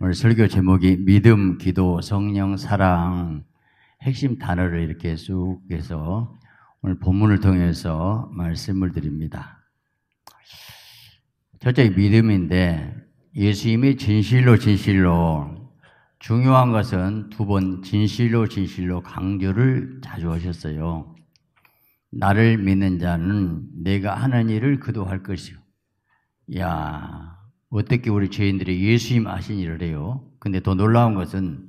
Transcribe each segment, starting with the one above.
오늘 설교 제목이 믿음, 기도, 성령, 사랑 핵심 단어를 이렇게 쑥 해서 오늘 본문을 통해서 말씀을 드립니다. 첫째 믿음인데 예수님이 진실로 진실로 중요한 것은 두 번 진실로 진실로 강조를 자주 하셨어요. 나를 믿는 자는 내가 하는 일을 그도 할 것이요. 야, 어떻게 우리 죄인들이 예수님 아신 일을 해요. 근데 더 놀라운 것은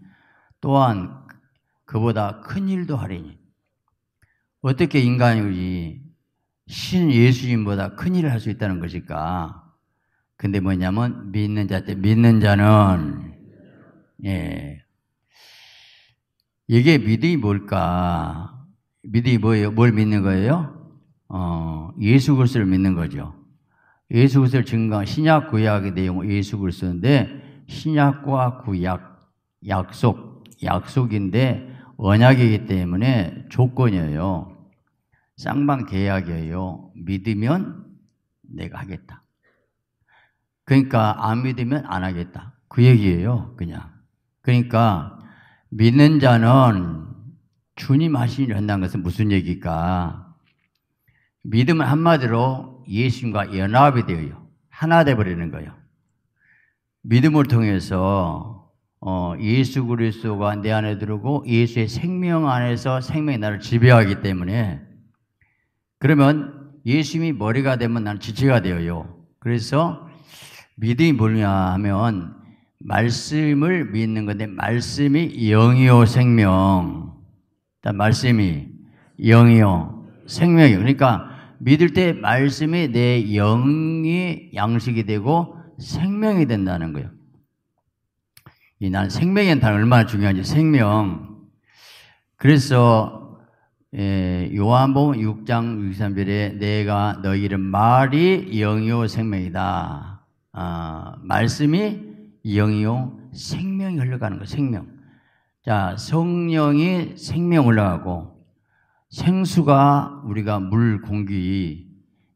또한 그보다 큰 일도 하리니. 어떻게 인간이 신 예수님보다 큰 일을 할 수 있다는 것일까? 근데 뭐냐면 믿는 자때 믿는 자는 예 이게 믿음이 뭘까? 믿음이 뭐예요? 뭘 믿는 거예요? 어 예수 그리스도를 믿는 거죠. 예수 그리스도를 증강 신약 구약의 내용은 예수 그리스도인데 신약과 구약 약속 약속인데 언약이기 때문에 조건이에요. 쌍방 계약이에요. 믿으면 내가 하겠다. 그러니까 안 믿으면 안 하겠다. 그 얘기예요. 그냥. 그러니까 믿는 자는 주님 하신 일을 한다는 것은 무슨 얘기일까? 믿음은 한마디로 예수님과 연합이 되어요. 하나 되버리는 거예요. 믿음을 통해서 어, 예수 그리스도가 내 안에 들어오고 예수의 생명 안에서 생명이 나를 지배하기 때문에 그러면 예수님이 머리가 되면 나는 지체가 되어요. 그래서 믿음이 뭐냐 하면 말씀을 믿는 건데 말씀이 영이요 생명. 말씀이 영이요 생명이 그러니까 믿을 때 말씀이 내 영이 양식이 되고 생명이 된다는 거예요. 이난 생명이 단 얼마나 중요한지 생명. 그래서 예, 요한복음 6장 63절에 내가 너희를 말이 영이요 생명이다. 아, 말씀이 영이요 생명이 흘러가는 거 생명. 자 성령이 생명 올라가고 생수가 우리가 물, 공기,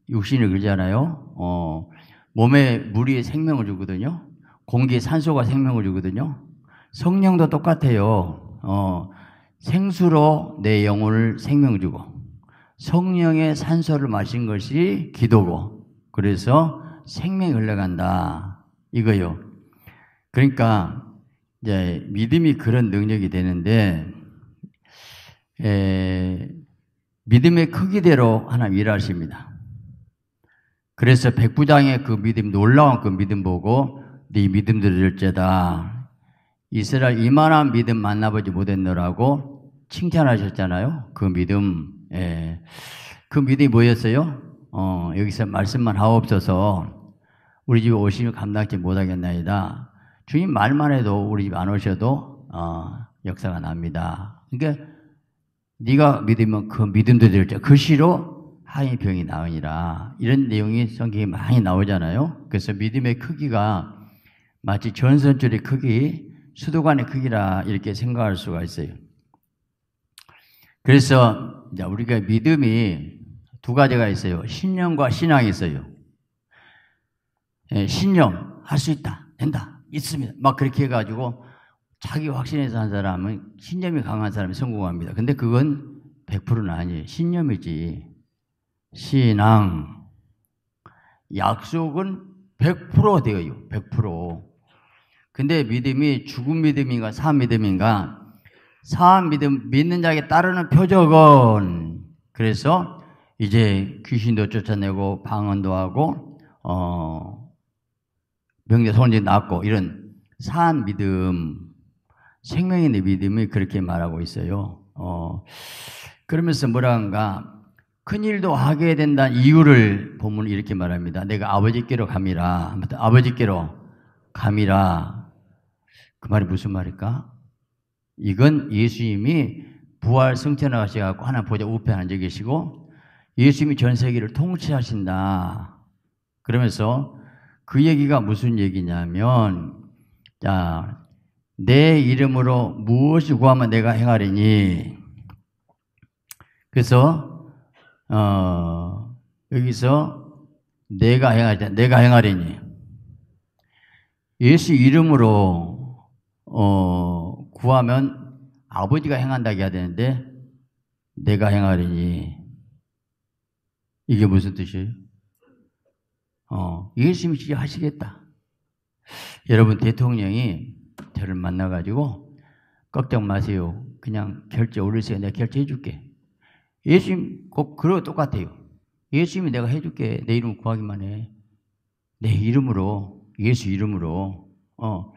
육신을 그러잖아요. 어, 몸에 물이 생명을 주거든요. 공기, 산소가 생명을 주거든요. 성령도 똑같아요. 어, 생수로 내 영혼을 생명 주고 성령의 산소를 마신 것이 기도고 그래서 생명이 흘러간다 이거요. 그러니까 이제 믿음이 그런 능력이 되는데 에, 믿음의 크기대로 하나님 일하십니다. 그래서 백부장의 그 믿음, 놀라운 그 믿음 보고 네 믿음들을 죄다. 이스라엘 이만한 믿음 만나보지 못했노라고 칭찬하셨잖아요. 그 믿음, 예. 그 믿음이 뭐였어요? 어, 여기서 말씀만 하옵소서 우리 집에 오시면 감당치 못하겠나이다. 주님 말만 해도 우리 집 안 오셔도 어, 역사가 납니다. 그러니까 네가 믿으면 그 믿음도 될자 그시로 하인 병이 나으니라 이런 내용이 성경에 많이 나오잖아요. 그래서 믿음의 크기가 마치 전선줄의 크기, 수도관의 크기라 이렇게 생각할 수가 있어요. 그래서 우리가 믿음이 두 가지가 있어요. 신념과 신앙이 있어요. 예, 신념 할 수 있다, 된다, 있습니다. 막 그렇게 해가지고 자기 확신에서 한 사람은 신념이 강한 사람이 성공합니다. 근데 그건 100%는 아니에요. 신념이지. 신앙. 약속은 100% 되어요. 100%. 근데 믿음이 죽은 믿음인가 산 믿음인가 사한 믿음 믿는 자에게 따르는 표적은 그래서 이제 귀신도 쫓아내고 방언도 하고 어 명대 손진 낫고 이런 사한 믿음 생명의 믿음이 그렇게 말하고 있어요. 어, 그러면서 뭐라는가 큰일도 하게 된다 이유를 보면 이렇게 말합니다. 내가 아버지께로 감이라. 아버지께로 감이라. 그 말이 무슨 말일까? 이건 예수님이 부활 승천하셔갖 하나 보자 우편 앉아 계시고 예수님이 전 세계를 통치하신다. 그러면서 그 얘기가 무슨 얘기냐면 자내 이름으로 무엇을 구하면 내가 행하리니. 그래서 어, 여기서 내가 행하자, 내가 행하리니. 예수 이름으로 어, 구하면 아버지가 행한다고 해야 되는데 내가 행하리니 이게 무슨 뜻이에요? 어, 예수님이 하시겠다. 여러분 대통령이 저를 만나가지고 걱정 마세요. 그냥 결제 올리세요. 내가 결제해줄게. 예수님 꼭 그러 고 똑같아요. 예수님이 내가 해줄게. 내 이름 구하기만 해. 내 이름으로 예수 이름으로 어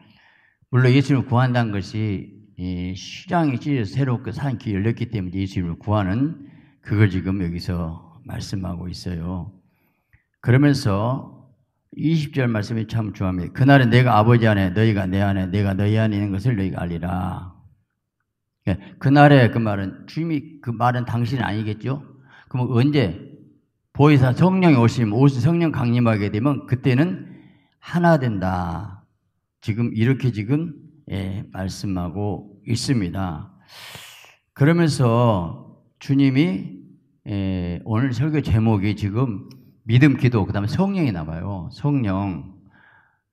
물론 예수님을 구한다는 것이 이 시장이 찢어서 새롭게 산 길이 열렸기 때문에 예수님을 구하는 그걸 지금 여기서 말씀하고 있어요. 그러면서 20절 말씀이 참 중요합니다. 그날에 내가 아버지 안에 너희가 내 안에 내가 너희 안에 있는 것을 너희가 알리라. 예, 그날에 그 말은 주님이 그 말은 당신이 아니겠죠? 그럼 언제 보이사 성령이 오시면 오신 성령 강림하게 되면 그때는 하나 된다. 지금 이렇게 지금 예, 말씀하고 있습니다. 그러면서 주님이 예, 오늘 설교 제목이 지금 믿음 기도, 그 다음에 성령이 나와요 성령.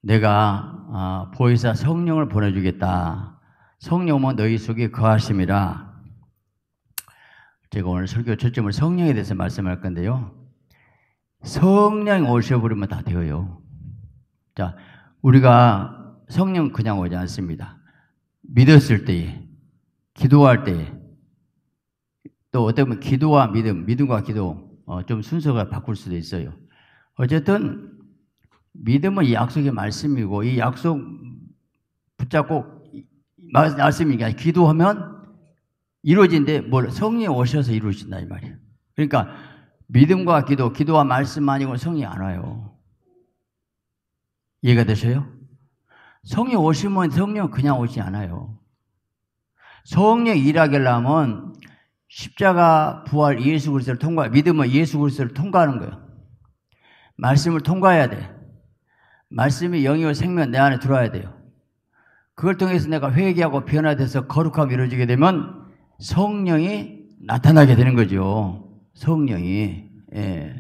내가 아, 보이사 성령을 보내주겠다. 성령은 뭐 너희 속에 거하심이라. 제가 오늘 설교 초점을 성령에 대해서 말씀할 건데요. 성령 이 오셔버리면 다 되어요. 자, 우리가 성령 그냥 오지 않습니다. 믿었을 때 기도할 때 또 어떻게 보면 기도와 믿음, 믿음과 기도, 어, 좀 순서가 바꿀 수도 있어요. 어쨌든 믿음은 약속의 말씀이고 이 약속 붙잡고 말씀이 니까 기도하면 이루어진데 뭘 성령이 오셔서 이루어진다 이 말이에요. 그러니까 믿음과 기도, 기도와 말씀 아니고 성이 령안 와요. 이해가 되세요? 성이 령 오시면 성령 그냥 오지 않아요. 성령 이 일하게 하면 십자가 부활 예수 그리스도를 통과 믿음은 예수 그리스도를 통과하는 거예요. 말씀을 통과해야 돼. 말씀이 영이요 생명 내 안에 들어와야 돼요. 그걸 통해서 내가 회개하고 변화돼서 거룩함이 루어지게 되면 성령이 나타나게 되는 거죠. 성령이. 예.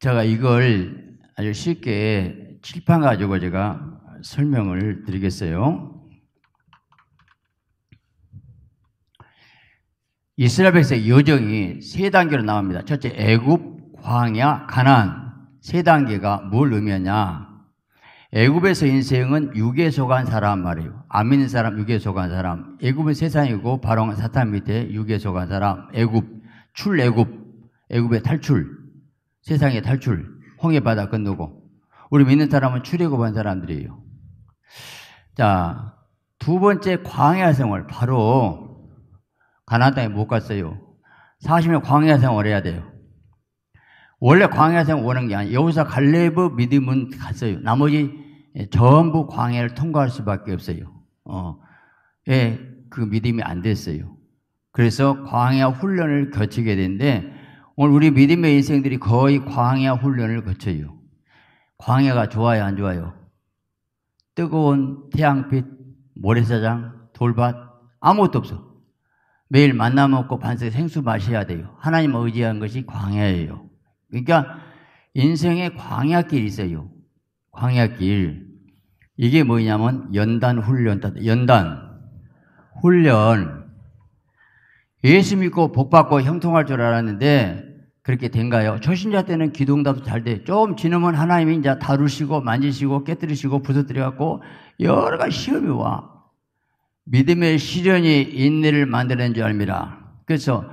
제가 이걸 아주 쉽게 칠판 가지고 제가 설명을 드리겠어요. 이스라엘 백성의 여정이 세 단계로 나옵니다. 첫째 애굽, 광야, 가난세 단계가 뭘 의미하냐? 애굽에서 인생은 육에 속한 사람 말이에요. 안 믿는 사람, 육에 속한 사람. 애굽은 세상이고 바로 사탄 밑에 육에 속한 사람. 애굽, 출애굽, 애굽의 탈출, 세상의 탈출, 홍해 바다 건너고. 우리 믿는 사람은 출애굽한 사람들이에요. 자, 두 번째 광야 생활 바로 가나안 땅에 못 갔어요. 40년 광야 생활해야 돼요. 원래 광야 생활 오는 게 아니에요. 여기서 갈레브 믿음은 갔어요. 나머지 예, 전부 광야를 통과할 수밖에 없어요. 어, 예, 그 믿음이 안 됐어요. 그래서 광야 훈련을 거치게 되는데 오늘 우리 믿음의 인생들이 거의 광야 훈련을 거쳐요. 광야가 좋아요, 안 좋아요? 뜨거운 태양빛, 모래사장, 돌밭, 아무것도 없어. 매일 만나 먹고 반석 생수 마셔야 돼요. 하나님 의지한 것이 광야예요. 그러니까 인생의 광야길이 있어요. 광야길. 이게 뭐냐면 연단 훈련, 연단 훈련. 예수 믿고 복 받고 형통할 줄 알았는데 그렇게 된가요? 초신자 때는 기도답도잘 돼. 좀 지나면 하나님이 이제 다루시고 만지시고 깨뜨리시고 부서뜨려 갖고 여러 가지 시험이 와. 믿음의 시련이 인내를 만드는 줄 압니다. 그래서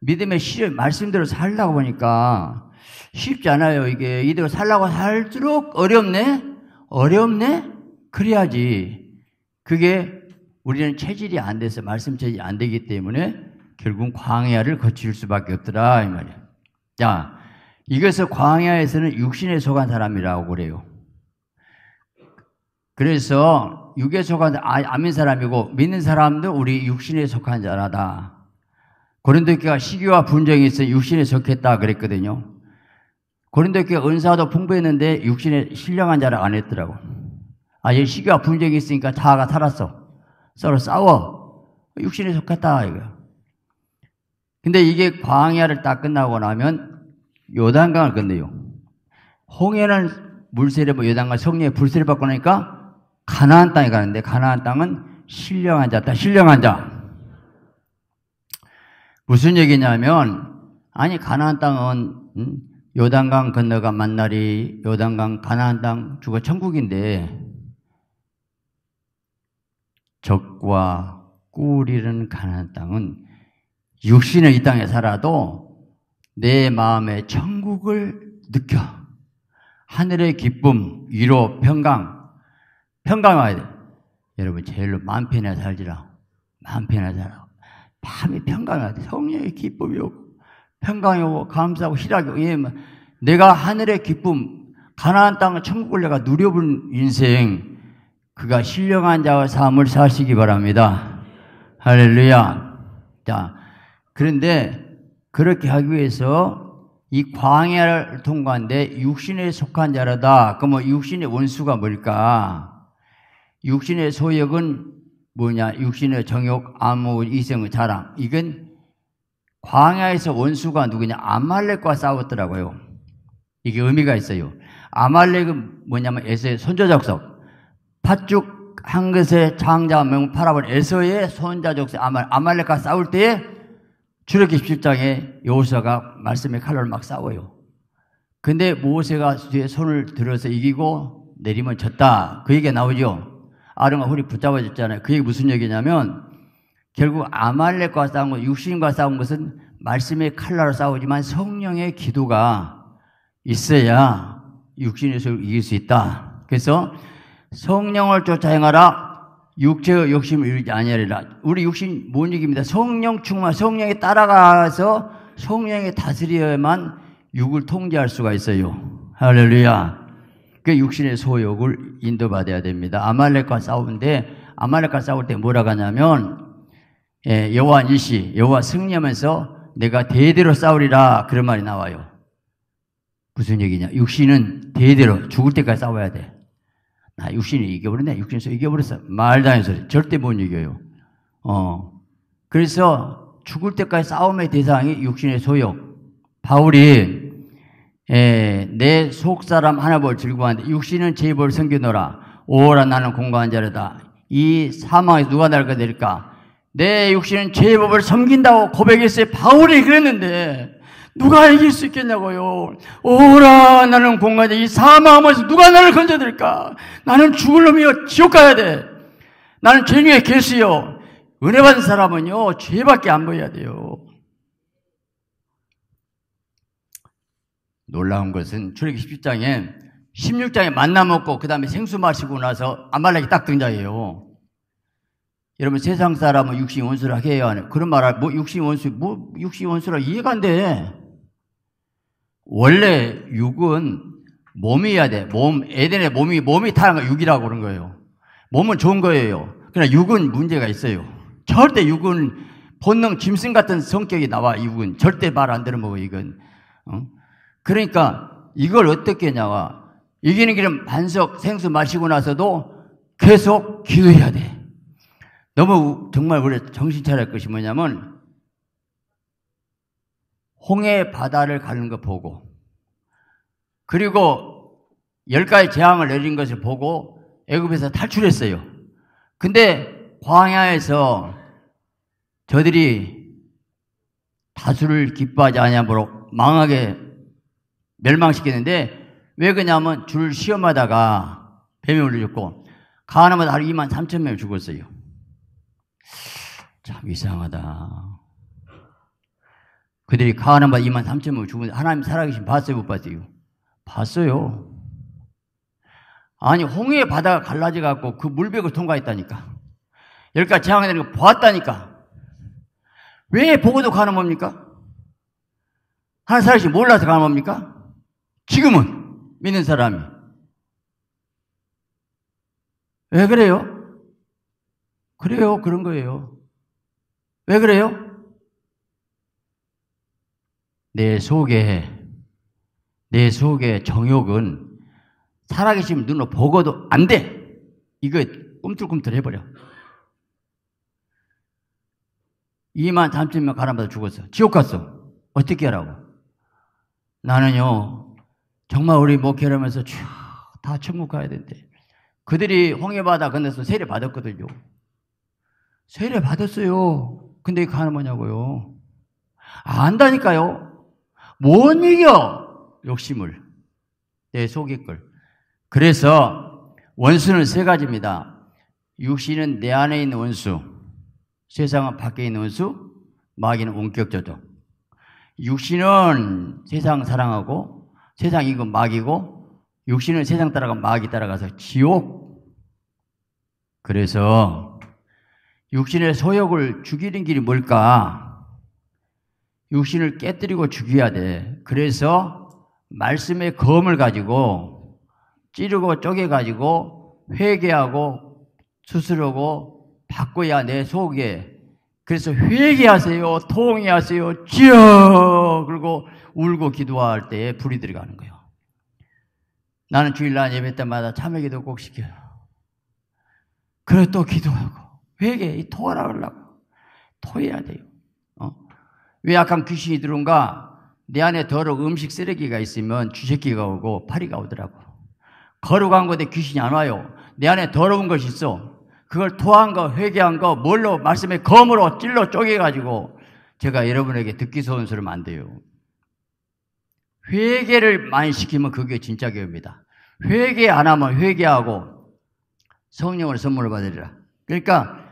믿음의 시련 말씀대로 살다 보니까 쉽지 않아요. 이게 이대로 살라고 살수록 어렵네. 어렵네. 그래야지 그게 우리는 체질이 안 돼서 말씀 체질이 안 되기 때문에 결국 광야를 거칠 수밖에 없더라 이 말이야. 자, 이것을 광야에서는 육신에 속한 사람이라고 그래요. 그래서 육에 속한 아, 민 사람이고 믿는 사람도 우리 육신에 속한 자라다. 고린도교가 시기와 분쟁이 있어 육신에 속했다 그랬거든요. 고린도교 은사도 풍부했는데 육신에 신령한 자를 안 했더라고. 아, 여 시기와 분쟁이 있으니까 다가 살았어. 서로 싸워. 육신에 속했다 이거 근데 이게 광야를 딱 끝나고 나면 요단강을 건너요. 홍해는 물세례, 뭐 요단강 성례에 불세례 받고 나니까 가나안 땅에 가는데 가나안 땅은 신령한 자, 다 신령한 자. 무슨 얘기냐면 아니 가나안 땅은 음, 요단강 건너가 만나리 요단강 가나안 땅 주가 천국인데 적과 꿀이는 가나안 땅은 육신의 이 땅에 살아도 내 마음의 천국을 느껴 하늘의 기쁨, 위로, 평강 평강하게. 여러분, 제일로 마음 편히 살지라. 마음 편히 살아. 밤이 평강하게. 성령의 기쁨이 오고, 평강이 오고, 감사하고, 희락이 오고. 왜냐면 내가 하늘의 기쁨, 가나안 땅을 천국을 내가 누려본 인생, 그가 신령한 자와 삶을 사시기 바랍니다. 할렐루야. 자, 그런데 그렇게 하기 위해서 이 광야를 통과한데 육신에 속한 자라다. 그러면 육신의 원수가 뭘까? 육신의 소욕은 뭐냐? 육신의 정욕, 암호 이생의 자랑. 이건 광야에서 원수가 누구냐? 아말렉과 싸웠더라고요. 이게 의미가 있어요. 아말렉은 뭐냐면 에서의 손자족속. 팥죽 한 것의 장자 명 팔아본 에서의 손자족속 아말, 아말렉과 싸울 때에 출력굽 10장에 요호수가 말씀의 칼로를 막 싸워요. 근데 모세가 뒤에 손을 들어서 이기고 내리면 졌다. 그 얘기가 나오죠. 아름과 홀이 붙잡아졌잖아요. 그게 무슨 얘기냐면 결국 아말렉과 싸운 것, 육신과 싸운 것은 말씀의 칼날로 싸우지만 성령의 기도가 있어야 육신에서 이길 수 있다. 그래서 성령을 쫓아 행하라. 육체의 욕심을 이루지 아니하리라. 우리 육신 뭔얘기입니다 성령 충만, 성령에 따라가서 성령이 다스려야만 육을 통제할 수가 있어요. 할렐루야. 그 육신의 소욕을 인도받아야 됩니다. 아말렉과 싸우는데 아말렉과 싸울 때 뭐라고 냐면 예, 여호와 이시 여호와 승리하면서 내가 대대로 싸우리라 그런 말이 나와요. 무슨 얘기냐? 육신은 대대로 죽을 때까지 싸워야 돼. 나 육신이 이겨버렸네. 육신에서 이겨버렸어. 말도 안 소리. 절대 못 이겨요. 어. 그래서 죽을 때까지 싸움의 대상이 육신의 소욕. 바울이 예, 내속 사람 하나 볼 즐거워한데 육신은 제입을 섬기노라. 오라 나는 공고한 자로다. 이 사망에 서 누가 날 거될까? 내 육신은 제입을 섬긴다고 고백했어요. 바울이 그랬는데 누가 이길 수 있겠냐고요. 오라 나는 공간자이 사망하면서 누가 나를 건져들까? 나는 죽을 놈이여 지옥 가야 돼. 나는 죄인의 개수요. 은혜 받은 사람은요 죄밖에 안 보여야 돼요. 놀라운 것은 출애굽 10장에 16장에 만나 먹고 그 다음에 생수 마시고 나서 아말렉이 딱 등장해요. 여러분 세상 사람은 육신 원수라 해야 하는 그런 말을 뭐 육신 원수 뭐 육신 원수라 이해가 안 돼. 원래 육은 몸이어야 돼. 몸 에덴의 몸이 몸이 타는 거 육이라고 그런 거예요. 몸은 좋은 거예요. 그러나 육은 문제가 있어요. 절대 육은 본능 짐승 같은 성격이 나와 육은 절대 말 안 들어먹어 이건. 어? 그러니까 이걸 어떻게 하냐가 이기는 길은 반석 생수 마시고 나서도 계속 기도해야 돼. 너무 정말 우리 정신 차릴 것이 뭐냐면 홍해 바다를 가는 거 보고 그리고 열 가지 재앙을 내린 것을 보고 애굽에서 탈출했어요. 근데 광야에서 저들이 다수를 기뻐하지 아냐하므로 망하게 멸망시키는데 왜 그러냐면 줄 시험하다가 뱀이 올려줬고 가나마다 하루 2만 3천 명이 죽었어요. 참 이상하다. 그들이 가나마다 2만 3천 명이 죽었는데 하나님 살아계신 봤어요 못 봤어요? 봤어요. 아니 홍해 바다가 갈라져 갖고 그 물벽을 통과했다니까. 여기까지 재앙이 되는 거 보았다니까. 왜 보고도 가는 겁니까? 하나님 살아계신 몰라서 가는 겁니까? 지금은 믿는 사람이. 왜 그래요? 그래요. 그런 거예요. 왜 그래요? 내 속에, 내 속에 정욕은 살아계시면 눈으로 보고도 안 돼! 이거 꿈틀꿈틀 해버려. 이만 3천명 가라마다 죽었어. 지옥 갔어. 어떻게 하라고? 나는요, 정말 우리 목회하면서 쭉다 천국 가야 된대. 그들이 홍해바다 건너서 세례 받았거든요. 세례 받았어요. 근데 이거 하는 뭐냐고요. 안다니까요. 못 이겨 욕심을 내 속의 걸. 그래서 원수는 세 가지입니다. 육신은 내 안에 있는 원수, 세상은 밖에 있는 원수, 마귀는 원격 조도 육신은 세상 사랑하고 세상 이건 그 막이고육신을 세상 따라가 막이 따라가서 지옥. 그래서 육신의 소욕을 죽이는 길이 뭘까? 육신을 깨뜨리고 죽여야 돼. 그래서 말씀의 검을 가지고 찌르고 쪼개 가지고 회개하고 수스르고 바꿔야 내 속에 그래서 회개하세요, 통회하세요, 지어 그리고 울고 기도할 때에 불이 들어가는 거예요. 나는 주일날 예배 때마다 참회 기도 꼭 시켜요. 그래 또 기도하고 회개 토하라고 토해야 돼요. 어? 왜약한 귀신이 들어온가? 내 안에 더러 운 음식 쓰레기가 있으면 쥐새끼가 오고 파리가 오더라고. 거룩한 곳에 귀신이 안 와요. 내 안에 더러운 것이 있어. 그걸 토한 거, 회개한 거, 뭘로, 말씀에 검으로 찔러 쪼개가지고 제가 여러분에게 듣기 좋은 소리 안 돼요. 회개를 많이 시키면 그게 진짜 교회입니다. 회개 안 하면 회개하고 성령을 선물을 받으리라. 그러니까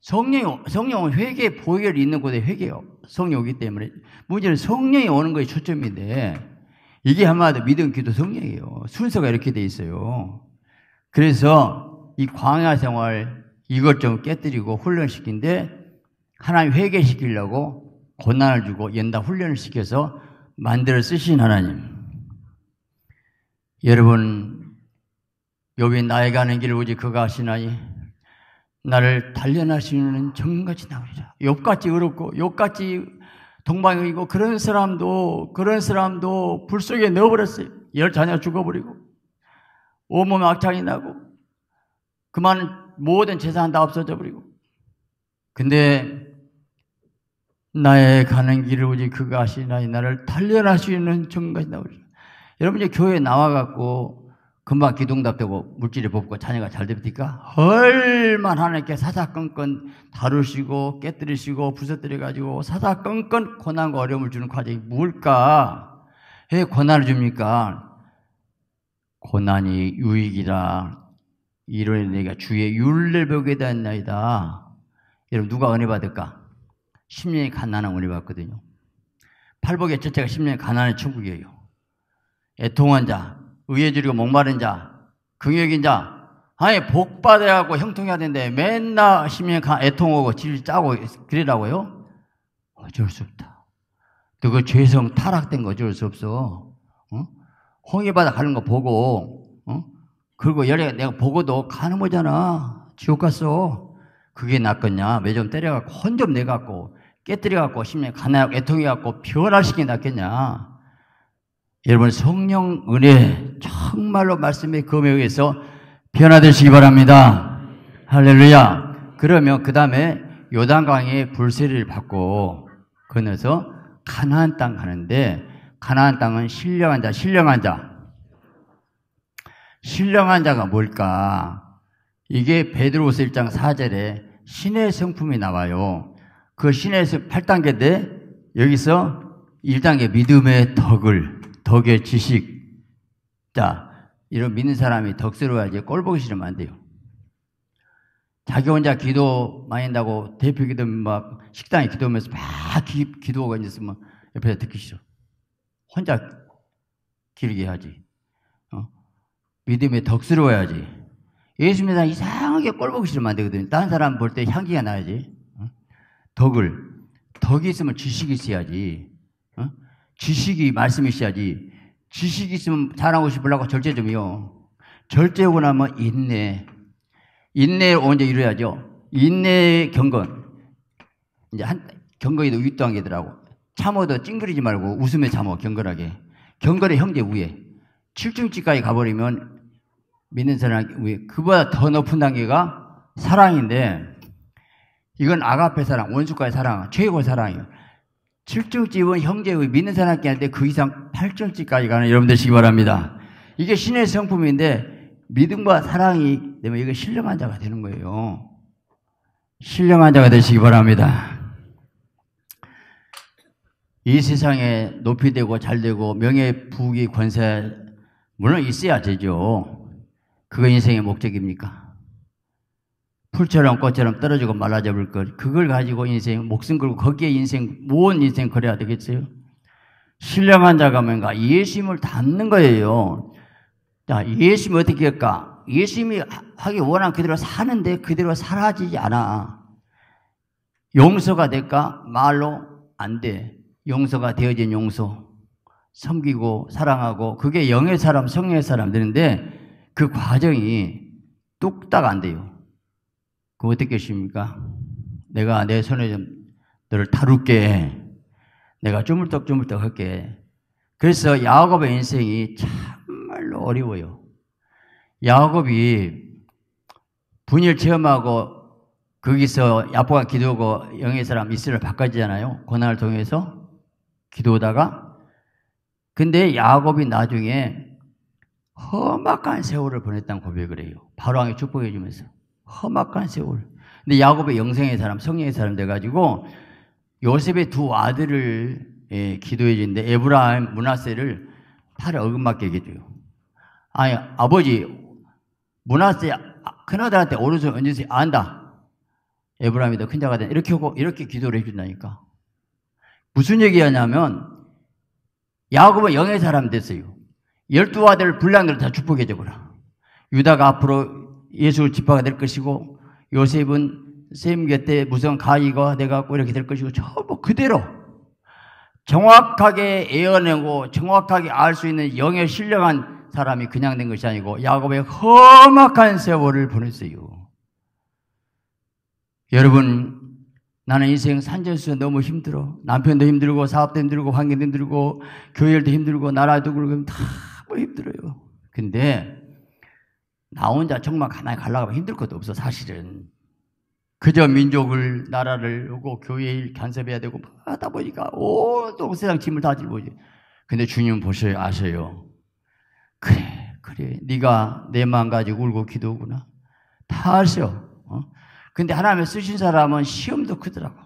성령, 성령은 회개 보혈이 있는 곳에 회개요. 성령이 기 때문에. 문제는 성령이 오는 것이 초점인데 이게 한마디로 믿음 기도 성령이에요. 순서가 이렇게 돼 있어요. 그래서 이 광야 생활 이것 좀 깨뜨리고 훈련시킨데 하나님 회개시키려고 고난을 주고 연다 훈련을 시켜서 만들어 쓰신 하나님. 여러분, 여기 나에 가는 길을 오직 그가 하시나니 나를 단련하시는 정같이 나오리라. 욕같이 어렵고 욕같이 동방이고 그런 사람도 그런 사람도 불 속에 넣어버렸어요. 열 자녀 죽어버리고 온몸 악창이 나고 그만 모든 재산 다 없어져 버리고 근데 나의 가는 길을 오직 그가 하시나이 나를 단련할수있는 정가시나 오죠 여러분 이제 교회 에 나와갖고 금방 기둥답되고 뭐 물질이 뽑고 자녀가 잘 됩니까? 얼마나 하나님께 사사건건 다루시고 깨뜨리시고 부서뜨려가지고 사사건건 고난과 어려움을 주는 과정이 뭘까? 왜 고난을 줍니까? 고난이 유익이라 이를 내가 주의 율례 벽게되었 나이다. 여러분 누가 은혜 받을까? 1 0년이 가난한 우리봤거든요 팔복의 첫째가 1 0년이가난한 천국이에요. 애통한 자, 의에 지리고 목마른 자, 긍역인 자, 아예 복받아야 하고 형통해야 되는데 맨날 1 0년이 가, 애통하고 질 짜고 그러라고요? 어쩔 수 없다. 그 죄성 타락된 거 어쩔 수 없어. 어? 홍해바다 가는 거 보고, 어? 그리고 열에 내가 보고도 가는 거잖아. 지옥 갔어. 그게 낫겠냐? 매점 때려갖고, 혼점 내갖고, 깨뜨려갖고 심령이 가난하고 애통해갖고 변화시키 낫겠냐. 여러분 성령 은혜 정말로 말씀의 검에 의해서 변화되시기 바랍니다. 할렐루야. 그러면 그 다음에 요단강의 불세를 받고 건너서 그 가나안 땅 가는데 가나안 땅은 신령한 자, 신령한 자. 신령한 자가 뭘까? 이게 베드로스 1장 4절에 신의 성품이 나와요. 그 신에서 8단계인데 여기서 1단계 믿음의 덕을 덕의 지식 자 이런 믿는 사람이 덕스러워야지 꼴보기 싫으면 안 돼요. 자기 혼자 기도 많이 한다고 대표 기도 막 식당에 기도하면서 막 기, 기도가 있으면 옆에서 듣기 싫어. 혼자 길게 하지. 어? 믿음에 덕스러워야지. 예수 믿는 이상하게 꼴보기 싫으면 안 되거든요. 다른 사람 볼 때 향기가 나야지. 덕을. 덕이 있으면 지식이 있어야지. 어? 지식이 말씀이 있어야지. 지식이 있으면 랑하고 싶으려고 절제 좀요. 절제하고 나면 인내. 인내를 언제 이루어야죠. 인내의 경건. 이제 한, 경건이도 윗단계더라고. 참어도 찡그리지 말고 웃음에 참어, 경건하게. 경건의 형제 위에. 7중치까지 가버리면 믿는 사람 위에. 그보다 더 높은 단계가 사랑인데 이건 아가페 사랑, 원수과의 사랑, 최고의 사랑이에요. 7절집은 형제의 믿는 사람께 할때 그 이상 8절집까지 가는 여러분 되시기 바랍니다. 이게 신의 성품인데 믿음과 사랑이 되면 이거 신령한 자가 되는 거예요. 신령한 자가 되시기 바랍니다. 이 세상에 높이 되고 잘 되고 명예, 부귀, 권세 물론 있어야 되죠. 그거 인생의 목적입니까? 풀처럼 꽃처럼 떨어지고 말라잡을 것. 그걸 가지고 인생, 목숨 걸고 거기에 인생, 무언 인생 걸어야 되겠어요? 신령한 자가 뭔가 예심을 닫는 거예요. 자, 예심 어떻게 할까? 예심이 하기 원한 그대로 사는데 그대로 사라지지 않아. 용서가 될까? 말로 안 돼. 용서가 되어진 용서. 섬기고 사랑하고 그게 영의 사람, 성의 사람 되는데 그 과정이 뚝딱 안 돼요. 그거 어떻게 십니까 내가 내 손에 좀 너를 다룰게. 내가 주물떡주물떡 할게. 그래서 야곱의 인생이 참말로 어려워요. 야곱이 분열 체험하고 거기서 야포가 기도하고 영의 사람 이스라엘 바꿔지잖아요. 고난을 통해서 기도하다가 근데 야곱이 나중에 험악한 세월을 보냈다는 고백을 해요. 바로왕이 축복해 주면서. 험악한 세월. 근데 야곱의 영생의 사람, 성령의 사람 돼가지고 요셉의 두 아들을 예, 기도해 주는데 에브라임, 문하세를 팔에 어긋맞게 기도해요. 아니 아버지 문하세 큰아들한테 오른손 얹으세요. 안다. 에브라임이 더 큰 자가 된 이렇게 하고 이렇게 기도를 해준다니까. 무슨 얘기하냐면 야곱은 영의 사람 됐어요. 열두 아들 불량들을 다 축복해 줘거라 유다가 앞으로 예수를 지파가 될 것이고 요셉은 세임 곁에 무성 가이가 돼갖고 이렇게 될 것이고 전부 그대로 정확하게 예언하고 정확하게 알 수 있는 영의 신령한 사람이 그냥 된 것이 아니고 야곱의 험악한 세월을 보냈어요. 여러분 나는 인생 산전수전 너무 힘들어. 남편도 힘들고 사업도 힘들고 환경도 힘들고 교회도 힘들고 나라도 그러고 다뭐 힘들어요. 근데 나 혼자 정말 가만히 가려고 하면 힘들 것도 없어 사실은. 그저 민족을 나라를 오고 교회 일 간섭해야 되고 뭐 하다 보니까 온또 세상 짐을 다 짊어지. 근데 주님 보셔요 아세요. 그래 그래 네가 내 마음 가지고 울고 기도구나. 다 아세요. 어? 근데 하나님을 쓰신 사람은 시험도 크더라고.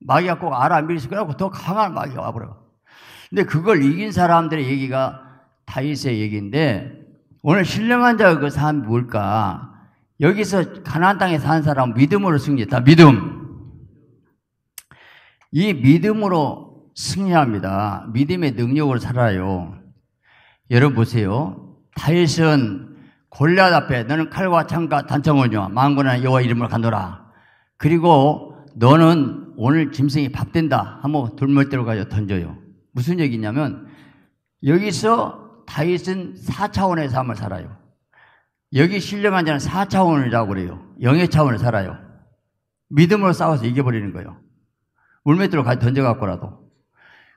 마귀가 꼭 알아 밀리 그래갖고 더 강한 마귀가 와버려. 근데 그걸 이긴 사람들의 얘기가 다윗의 얘기인데 오늘 신령한 자의 그 삶이 뭘까? 여기서 가나안 땅에 사는 사람 믿음으로 승리했다. 믿음. 이 믿음으로 승리합니다. 믿음의 능력으로 살아요. 여러분 보세요. 다윗은 골리앗 앞에 너는 칼과 창과 단창을요 망군한 여호와 이름을 간노라. 그리고 너는 오늘 짐승이 밥 된다. 한번 돌멸대로 가져 던져요. 무슨 얘기냐면 여기서 다윗은 4차원의 삶을 살아요. 여기 신령한 자는 4차원이라고 그래요. 영의 차원을 살아요. 믿음으로 싸워서 이겨버리는 거예요. 물맷돌을 던져갖고라도.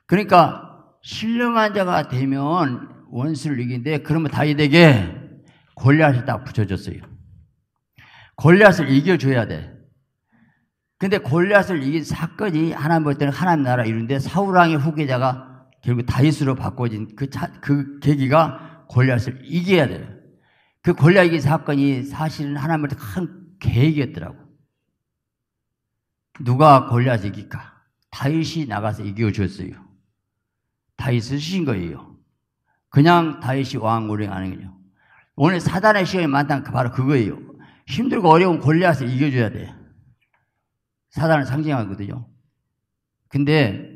그러니까 신령한 자가 되면 원수를 이기데 그러면 다윗에게 골리앗을 딱 붙여줬어요. 골리앗을 이겨줘야 돼. 근데 골리앗을 이긴 사건이 하나님 볼 때는 하나님 나라 이루데 사울왕의 후계자가 결국 다윗으로 바꿔진 그, 차, 그 계기가 골리앗을 이겨야 돼요. 그 골리앗의 사건이 사실은 하나님의 큰 계획이었더라고. 누가 골리앗을 이길까? 다윗이 나가서 이겨줬어요. 다윗을 쓰신 거예요. 그냥 다윗이 왕 고령하는 거죠. 오늘 사단의 시험이 많다는 그 바로 그거예요. 힘들고 어려운 골리앗을 이겨줘야 돼. 사단을 상징하거든요. 근데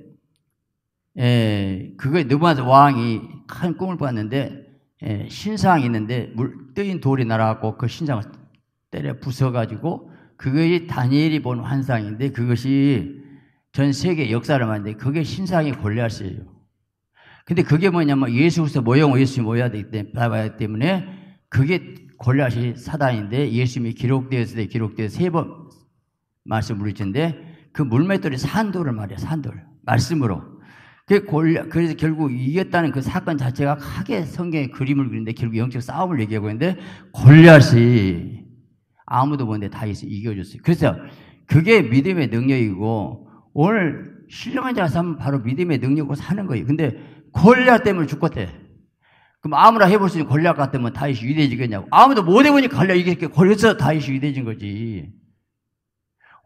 에, 그거 느바드 왕이 큰 꿈을 꿨는데 에, 예, 신상이 있는데 물 뜨인 돌이 날아가고 그 신상을 때려 부숴가지고 그것이 다니엘이 본 환상인데 그것이 전 세계 역사를 만드는 그게 신상이 골리앗이에요. 근데 그게 뭐냐면 예수로서 모형 예수님 모여야 되기 때문에, 때문에 그게 골리앗이 사단인데 예수님이 기록되었을 기록되어 세번 말씀 물리친데 그 물맷돌이 산돌을 말이야 산돌 말씀으로 그 권력, 그래서 결국 이겼다는 그 사건 자체가 크게 성경의 그림을 그리는데 결국 영적 싸움을 얘기하고 있는데 골리앗이 아무도 모르데다이이 이겨줬어요. 그래서 그게 믿음의 능력이고 오늘 신령한 자가 사면 바로 믿음의 능력으로 사는 거예요. 근데 골리앗 때문에 죽겠대. 그럼 아무나 해볼 수 있는 골리앗 같으면 다윗이 위대해지겠냐고. 아무도 못 해보니 골리앗 이게 걸려서 다윗이 위대해진 거지.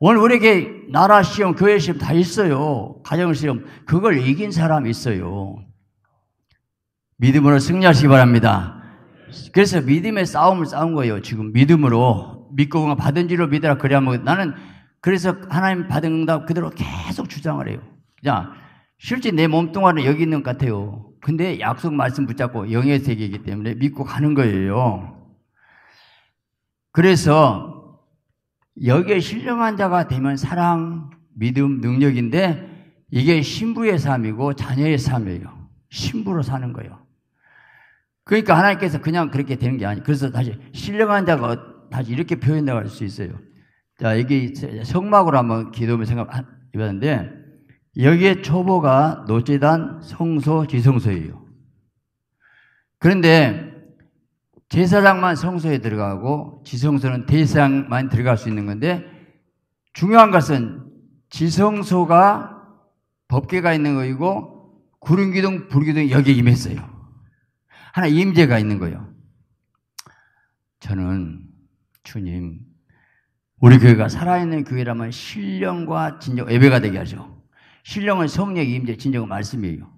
오늘 우리에게 나라 시험, 교회 시험 다 있어요. 가정 시험. 그걸 이긴 사람 있어요. 믿음으로 승리하시기 바랍니다. 그래서 믿음의 싸움을 싸운 거예요. 지금 믿음으로. 믿고 받은 지로 믿으라. 그래야뭐 나는 그래서 하나님 받은 응답 그대로 계속 주장을 해요. 자, 실제 내 몸뚱아리는 여기 있는 것 같아요. 근데 약속 말씀 붙잡고 영의 세계이기 때문에 믿고 가는 거예요. 그래서 여기에 음. 신령한 자가 되면 사랑, 믿음, 능력인데 이게 신부의 삶이고 자녀의 삶이에요. 신부로 사는 거예요. 그러니까 하나님께서 그냥 그렇게 되는 게 아니에요. 그래서 다시 신령한 자가 다시 이렇게 표현해 갈수 있어요. 자, 여기 성막으로 한번 기도하면 생각해봤는데 아, 여기에 초보가 노재단 성소 지성소예요. 그런데 제사장만 성소에 들어가고 지성소는 대상만 들어갈 수 있는 건데 중요한 것은 지성소가 법계가 있는 거이고 구름기둥, 불기둥 여기에 임했어요. 하나 임재가 있는 거예요. 저는 주님 우리 교회가 살아있는 교회라면 신령과 진정 예배가 되게 하죠. 신령은 성령의 임재, 진정은 말씀이에요.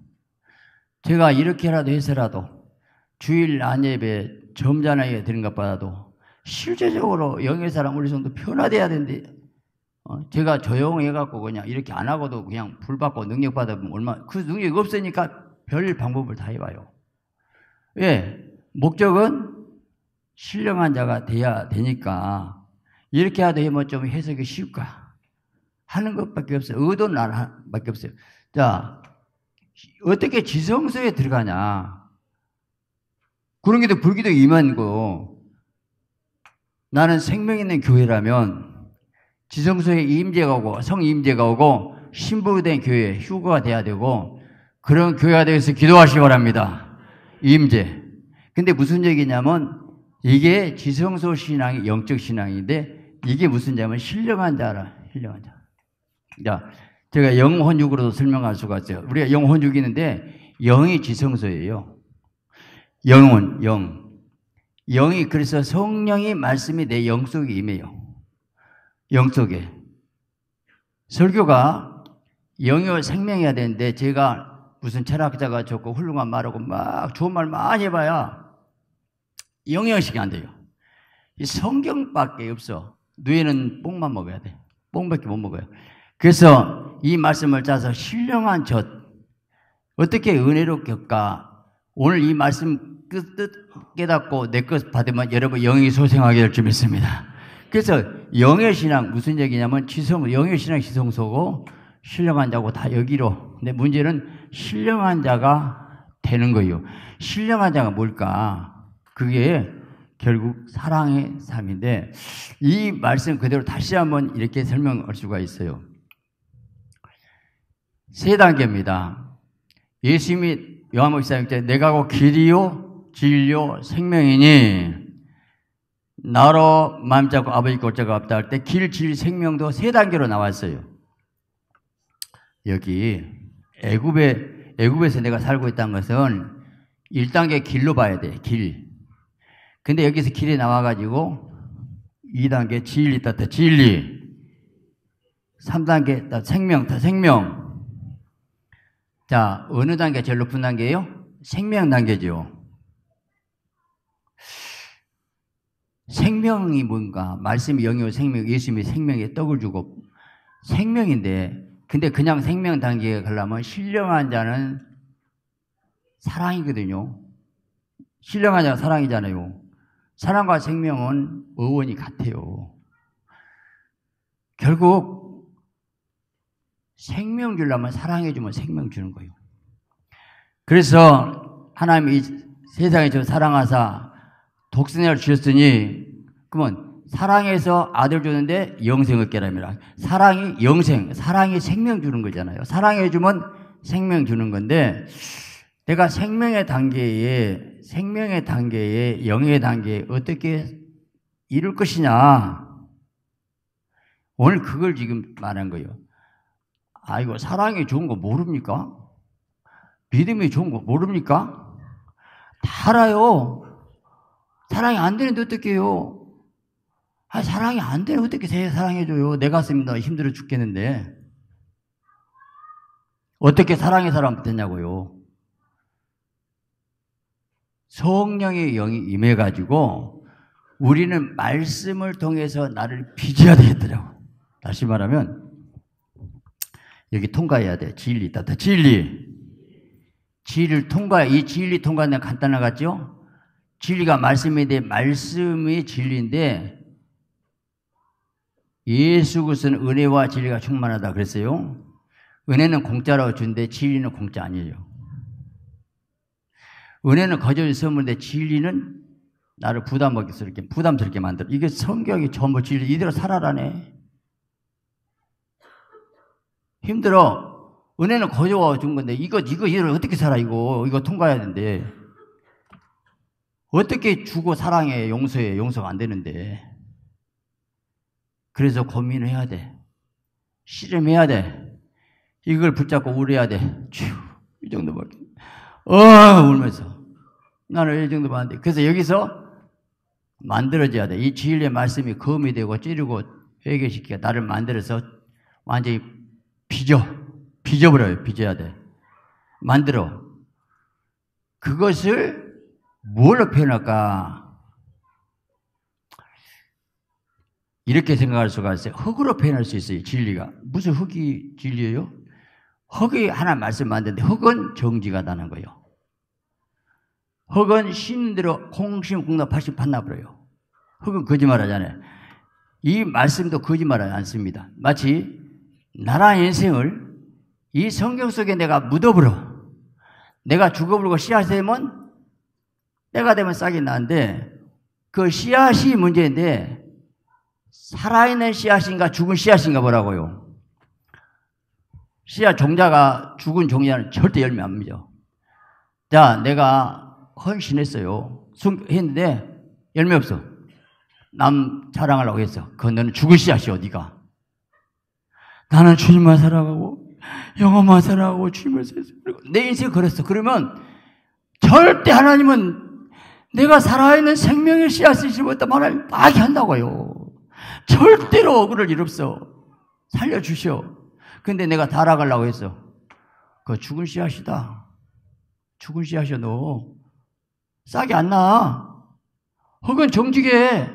제가 이렇게라도 해서라도 주일 안예배 점잖게 드린 것보다도 실제적으로 영의 사람 우리 성도 변화돼야 되는데 어? 제가 조용해 갖고 그냥 이렇게 안 하고도 그냥 불 받고 능력 받으면 얼마 그 능력이 없으니까 별 방법을 다 해봐요. 예 목적은 신령한 자가 돼야 되니까 이렇게 하다 하면 뭐 좀 해석이 쉽까 하는 것밖에 없어요. 의도는 안 밖에 없어요. 자 어떻게 지성소에 들어가냐? 그런 게도 불기도 임한고 나는 생명 있는 교회라면 지성소에 임재가 오고 성임재가 오고 신부된 교회 휴거가 돼야 되고 그런 교회가 되어서 기도하시기 바랍니다. 임재. 근데 무슨 얘기냐면 이게 지성소 신앙이 영적 신앙인데 이게 무슨 냐면 신령한 자라 신령한 자. 자, 제가 영혼육으로도 설명할 수가 있어요. 우리가 영혼육이 있는데 영이 지성소예요. 영은 영. 영이 그래서 성령이 말씀이 내 영 속에 임해요. 영 속에. 설교가 영이와 생명해야 되는데 제가 무슨 철학자가 좋고 훌륭한 말하고 막 좋은 말 많이 해봐야 영역식이 안 돼요. 이 성경밖에 없어. 뇌는 뽕만 먹어야 돼. 뽕밖에 못 먹어요. 그래서 이 말씀을 짜서 신령한 젖 어떻게 은혜롭게 할까? 오늘 이 말씀 그뜻 깨닫고 내 것 받으면 여러분 영이 소생하게 될 줄 믿습니다. 그래서 영의 신앙 무슨 얘기냐면 지성 영의 신앙 지성소고 신령한 자고 다 여기로. 근데 문제는 신령한 자가 되는 거예요. 신령한 자가 뭘까? 그게 결국 사랑의 삶인데 이 말씀 그대로 다시 한번 이렇게 설명할 수가 있어요. 세 단계입니다. 예수님이 요한복음 4장때 내가 곧 길이요 진료, 생명이니 나로 마음 잡고 아버지 골자가 없다 할 때 길, 진 생명도 세 단계로 나왔어요. 여기 애굽에 애굽에서 내가 살고 있다는 것은 1단계 길로 봐야 돼. 길. 근데 여기서 길이 나와 가지고 2단계 진리 따뜻 진리. 3단계 따 생명 따 생명. 자, 어느 단계 제일 높은 단계예요? 생명 단계죠. 생명이 뭔가 말씀이 영이요 생명 예수님이 생명의 떡을 주고 생명인데 근데 그냥 생명 단계에 가려면 신령한 자는 사랑이거든요. 신령한 자는 사랑이잖아요. 사랑과 생명은 어원이 같아요. 결국 생명 주려면 사랑해주면 생명 주는 거예요. 그래서 하나님이 세상에 좀 사랑하사 독생자를 주셨으니 그러면 사랑해서 아들 주는데 영생을 깨라니라. 사랑이 영생, 사랑이 생명 주는 거잖아요. 사랑해 주면 생명 주는 건데 내가 생명의 단계에 생명의 단계에 영의 단계에 어떻게 이룰 것이냐. 오늘 그걸 지금 말한 거예요. 아이고 사랑이 좋은 거 모릅니까? 믿음이 좋은 거 모릅니까? 다 알아요. 사랑이 안 되는데 어떡해요? 아, 사랑이 안 되는데 어떻게 제 사랑해줘요? 내가 씁니다. 힘들어 죽겠는데. 어떻게 사랑의 사람 됐냐고요 성령의 영이 임해가지고 우리는 말씀을 통해서 나를 빚어야 되겠더라고. 다시 말하면 여기 통과해야 돼. 진리 있다. 진리. 진리를 통과해. 이 진리 통과는 간단하겠죠? 진리가 말씀인데 말씀이 진리인데 예수 그리스도는 은혜와 진리가 충만하다 그랬어요. 은혜는 공짜라고 준데 진리는 공짜 아니에요. 은혜는 거저지 선물인데 진리는 나를 부담스럽게 부담스럽게 만들어. 이게 성경이 전부 진리 이대로 살아라네. 힘들어. 은혜는 거저와 준 건데 이거 이거 이걸 어떻게 살아 이거 이거 통과해야 된대. 어떻게 주고 사랑해, 용서해, 용서가 안 되는데. 그래서 고민을 해야 돼. 씨름해야 돼. 이걸 붙잡고 울어야 돼. 휴, 이 정도밖에. 어, 울면서. 나는 이 정도만 안 돼. 그래서 여기서 만들어져야 돼. 이 진리의 말씀이 검이 되고 찌르고 회개시키고 나를 만들어서 완전히 빚어. 빚어버려요. 빚어야 돼. 만들어. 그것을 뭘로 표현할까? 이렇게 생각할 수가 있어요. 흙으로 표현할 수 있어요. 진리가. 무슨 흙이 진리예요? 흙이 하나 말씀 만드는데 흙은 정지가다는 거예요. 흙은 신대로 공신공납 팔십 판나을해요 흙은 거짓말하잖아요. 이 말씀도 거짓말하지 않습니다. 마치 나라 인생을 이 성경 속에 내가 묻어버려 내가 죽어버리고 씨앗 되면 때가 되면 싹이 나는데 그 씨앗이 문제인데 살아있는 씨앗인가 죽은 씨앗인가 보라고요. 씨앗 종자가 죽은 종자는 절대 열매 안 맺어. 자, 내가 헌신했어요. 했는데 열매 없어. 남 자랑하려고 했어. 그건 너는 죽은 씨앗이어디가 나는 주님만 사랑하고 영어만 사랑하고 주님을 사랑하고 내 인생이 그랬어. 그러면 절대 하나님은 내가 살아있는 생명의 씨앗을 집었다 말하면 막이 한다고요. 절대로 그를 일 없어. 살려주시오. 근데 내가 달아가려고 했어. 그 죽은 씨앗이다. 죽은 씨앗이야, 너. 싹이 안 나. 혹은 정직해.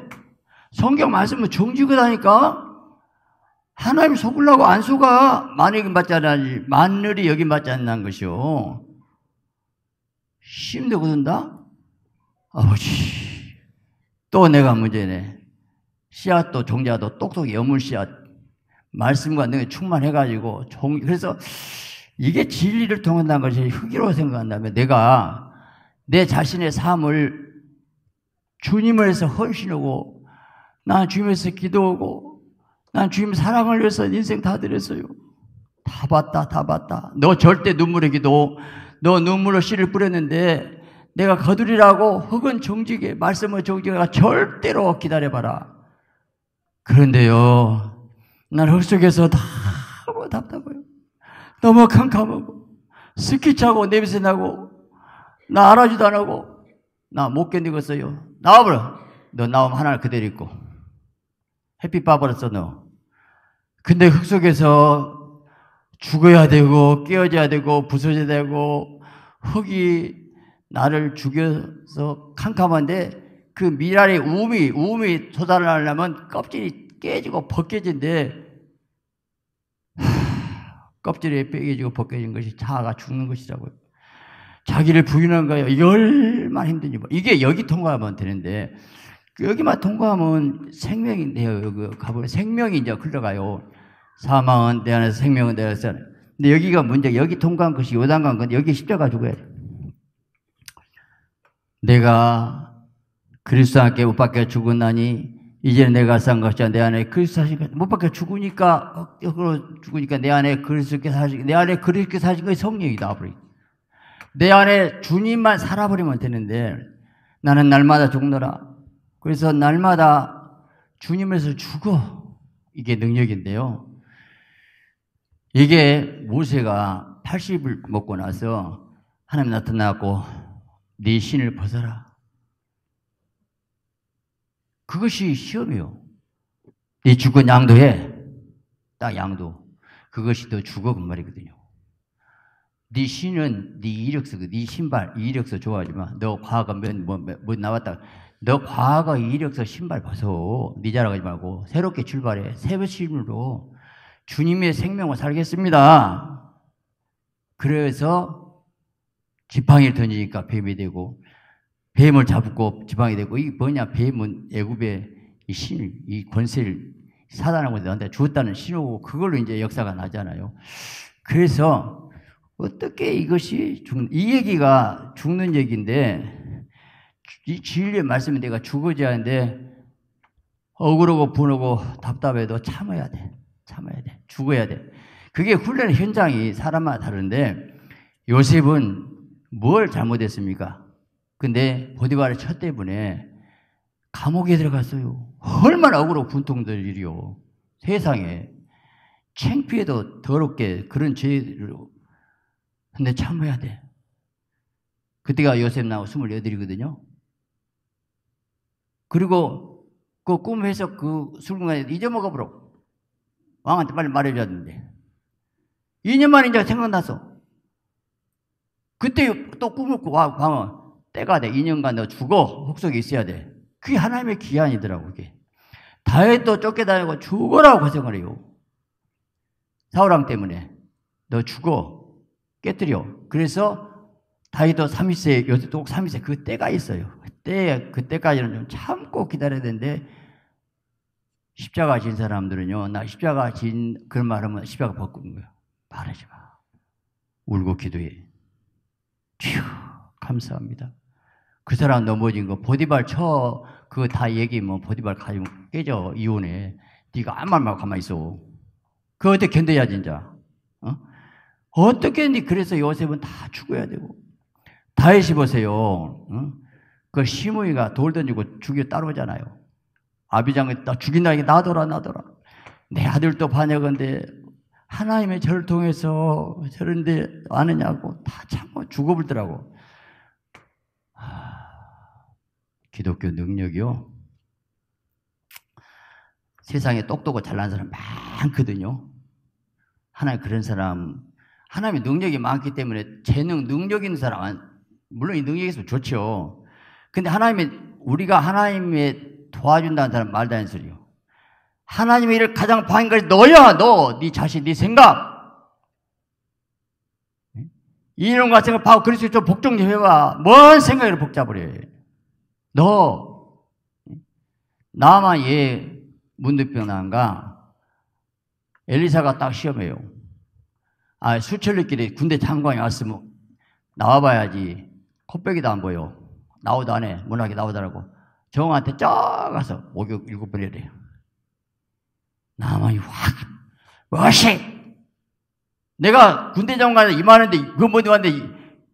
성경 말씀은 정직하다니까? 하나님 속으려고 안 속아. 만늘이맞지 않는, 만늘이 여긴 맞지 않는 것이요. 힘도 거둔다? 아버지, 또 내가 문제네. 씨앗도 종자도 똑똑히 여물 씨앗 말씀과 능에 충만해가지고 종 그래서 이게 진리를 통한다는 것이 흑이로 생각한다면 내가 내 자신의 삶을 주님을 위해서 헌신하고 난 주님을 위해서 기도하고 난 주님 사랑을 위해서 인생 다 드렸어요. 다 봤다 다 봤다. 너 절대 눈물의 기도 너 눈물로 씨를 뿌렸는데 내가 거두리라고 혹은 정직에 말씀을 정직하라 절대로 기다려봐라. 그런데요, 난 흙 속에서 너무 답답해요. 너무 캄캄하고 스키 차고 냄새 나고 나 알아주도 안 하고 나 못 견디겠어요. 나와버려. 너 나오면 하나 를 그대로 입고 햇빛 봐버렸어 너. 근데 흙 속에서 죽어야 되고 깨어져야 되고 부서져야 되고 흙이 나를 죽여서 캄캄한데 그 미랄의 우음이 우음이 솟아하려면 껍질이 깨지고 벗겨진데 껍질이 빼겨지고 벗겨진 것이 자아가 죽는 것이라고요. 자기를 부인한 거예요. 열만 힘든 일. 이게 여기 통과하면 되는데 여기만 통과하면 생명인데요. 여기 가보면 생명이 이제 흘러가요. 사망은 내 안에서 생명은 내 안에서. 근데 여기가 문제. 여기 통과한 것이 요단간 건 여기 십자가 죽어야 돼. 내가 그리스도 함께 못 박혀 죽었나니 이제 내가 산 것이 내 안에 그리스도 사신 못 박혀 죽으니까 거꾸로 죽으니까 내 안에 그리스도께 사신 내 안에 그리스도께 사신 것이 성령이다 내 안에 주님만 살아버리면 되는데 나는 날마다 죽노라. 그래서 날마다 주님에서 죽어 이게 능력인데요. 이게 모세가 80을 먹고 나서 하나님 나타나고 내 네 신을 벗어라. 그것이 시험이요. 네 죽은 양도 해. 딱 양도. 그것이 더 죽어 그 말이거든요. 네 신은 네 이력서, 네 신발, 이력서 좋아하지만 너과거 몇, 뭐, 뭐 나왔다. 너 과거 이력서 신발 벗어. 네 자랑하지 말고 새롭게 출발해. 새벽 심으로 주님의 생명을 살겠습니다. 그래서 지팡이를 던지니까 뱀이 되고 뱀을 잡고 지팡이 되고 이 뭐냐 뱀은 애굽의 이 신, 이 권세를 사단하고 너한테 주었다는 신호고 그걸로 이제 역사가 나잖아요. 그래서 어떻게 이것이 죽는 이 얘기가 죽는 얘기인데 이 진리의 말씀은 내가 죽어지 하는데 억울하고 분하고 답답해도 참아야 돼. 참아야 돼. 죽어야 돼. 그게 훈련 현장이 사람마다 다른데 요셉은 뭘 잘못했습니까? 근데 그 보디바를 첫 때문에 감옥에 들어갔어요. 얼마나 억울하고 분통될 일이요. 세상에. 창피해도 더럽게 그런 죄를. 근데 참아야 돼. 그때가 요셉 나오 28이거든요. 그리고 그 꿈에서 그 술공간에 잊어먹어버려. 왕한테 빨리 말해줘야 되는데. 2년 만에 이제 생각나서 그때 또 꿈을 꾸고 광어 때가 돼. 2년간 너 죽어. 혹속에 있어야 돼. 그게 하나님의 기한이더라고 그게. 다윗도 쫓겨다니고 죽어라고 고생을 해요. 사우왕 때문에 너 죽어. 깨뜨려. 그래서 다윗도 30세, 요새도 30세 그 때가 있어요. 그때 그때까지는 좀 참고 기다려야 되는데 십자가 진 사람들은요. 나 십자가 진 그런 말하면 십자가 벗고 거예요. 말하지 마. 울고 기도해. 큐, 감사합니다. 그 사람 넘어진 거 보디발 쳐 그거 다 얘기면 보디발 가면 깨져 이혼해. 네가 아무 말만 가만 있어. 그거 어떻게 견뎌야 진짜? 어? 어떻게 니 그래서 요셉은 다 죽어야 되고 다윗 보세요. 어? 그 시므이가 돌 던지고 죽여 따라잖아요 아비장이 나 죽인다 이게 나더라 나더라. 내 아들도 반역인데 하나님의 저를 통해서 저런데 왔느냐고다 참고 죽어불더라고. 하... 아, 기독교 능력이요. 세상에 똑똑하고 잘난 사람 많거든요. 하나님 그런 사람, 하나님의 능력이 많기 때문에 재능, 능력 있는 사람 물론 이 능력이 있으면 좋죠. 근데 하나님의, 우리가 하나님의 도와준다는 사람 말도 안 소리요. 하나님의 일을 가장 방인 것이 너야 너, 네 자신, 네 생각. 이놈 런 같은 거 파고 그리스도 좀 복종 좀 해봐. 뭔 생각으로 복잡을 해. 너, 나만 얘 문득병 난가 엘리사가 딱 시험해요. 아, 수철리끼리 군대 장관이 왔으면 나와봐야지. 코빼기도 안 보여. 나오다안 해. 문학이 나오더라고. 정한테 쫙 가서 목욕 일곱 번 해야 돼요. 나만이 확, 멋이! 내가 군대 장관에 임하는데, 그건 뭐디 왔는데,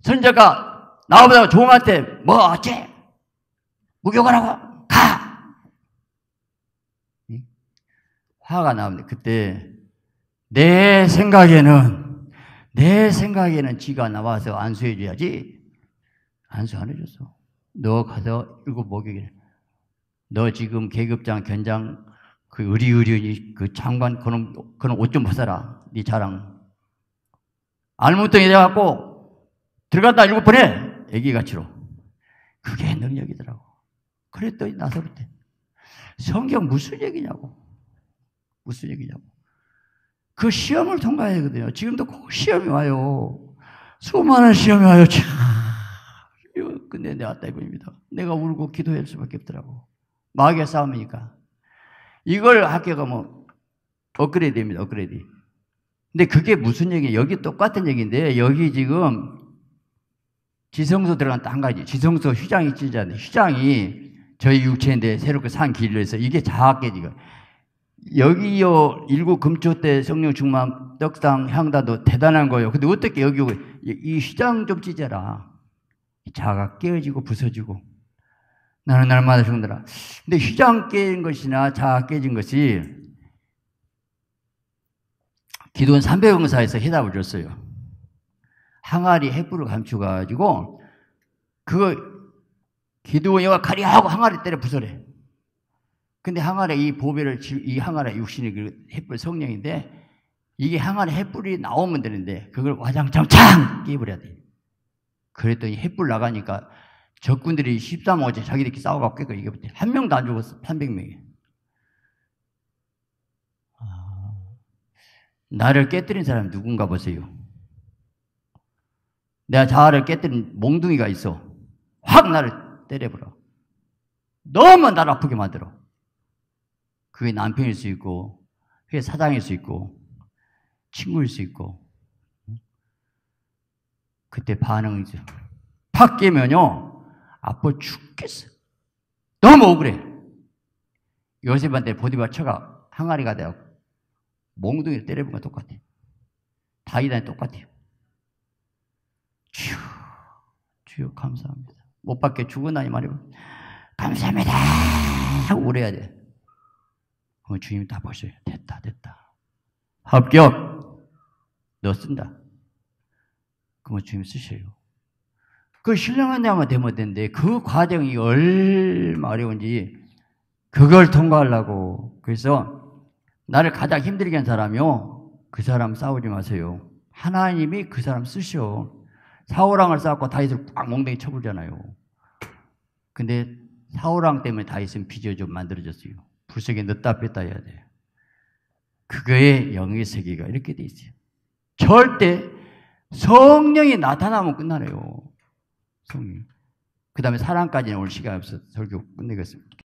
선자가 나보다 종한테 뭐 어째? 무교을하고 가! 화가 나옵니다 그때, 내 생각에는, 내 생각에는 지가 나와서 안수해줘야지. 안수 안 해줬어. 너 가서 일곱 목요일, 욕너 지금 계급장, 견장 그 의리의리 그 장관 그런 그런 옷 좀 벗어라 네 자랑 알무덩이 돼갖고 들어갔다 일곱 번에 애기같이로 그게 능력이더라고 그랬더니 나서부터 성경 무슨 얘기냐고 무슨 얘기냐고 그 시험을 통과해야 되거든요 지금도 꼭 시험이 와요 수많은 시험이 와요 참 근데 내가 따입입니다 내가 울고 기도할 수밖에 없더라고 마귀의 싸움이니까 이걸 학교가 뭐 업그레이드입니다. 업그레이드. 근데 그게 무슨 얘기예요? 여기 똑같은 얘기인데 여기 지금 지성소 들어간 딱 한 가지. 지성소 휴장이 찢어졌는데 휴장이 저희 육체인데 새롭게 산 길로 해서 이게 자학계 지가 여기요 일곱 금초 때 성령 충만 떡상 향다도 대단한 거예요. 근데 어떻게 여기 오고 이휴장좀 찢어라. 자가 깨어지고 부서지고 나는 날마다 죽들아 근데 휘장 깨진 것이나 자 깨진 것이 기도원 300응사에서 해답을 줬어요. 항아리 햇불을 감추가지고 그거 기도원 이가 가리하고 항아리 때려 부숴래. 근데 항아리 이 보배를 이 항아리 육신이 그 햇불 성령인데 이게 항아리 햇불이 나오면 되는데 그걸 와장창창 깨버려야 돼. 그랬더니 햇불 나가니까 적군들이 13호째 자기들끼리 싸워갖고 깨이겨버렸한 그 명도 안 죽었어. 300명이. 아. 나를 깨뜨린 사람이 누군가 보세요. 내가 자아를 깨뜨린 몽둥이가 있어. 확 나를 때려버려. 너무 나를 아프게 만들어. 그게 남편일 수 있고, 그게 사장일 수 있고, 친구일 수 있고. 그때 반응이죠. 팍 깨면요. 아파 죽겠어. 너무 억울해. 요셉한테 보디바 처가 항아리가 되고 몽둥이를 때려본 건 똑같아. 다이단이 똑같아요. 주 주여 감사합니다. 못 받게 죽었나니 말이고 감사합니다 하고 울어야 돼. 그럼 주님이 다 벌써 됐다 됐다. 합격. 너 쓴다. 그러면 주님 쓰세요. 그 신령한 자만 되면 되는데 그 과정이 얼마나 어려운지 그걸 통과하려고 그래서 나를 가장 힘들게 한 사람이요 그 사람 싸우지 마세요 하나님이 그 사람 쓰셔 사우랑을 싸고 다윗을 꽉 몽둥이 쳐불잖아요 근데 사우랑 때문에 다윗은 빚디오좀 만들어졌어요 불속에 넣다 뺐다 해야 돼요 그거의 영의 세계가 이렇게 돼 있어요 절대 성령이 나타나면 끝나네요 성령. 그 다음에 사랑까지는 오늘 시간이 없어서 설교 끝내겠습니다.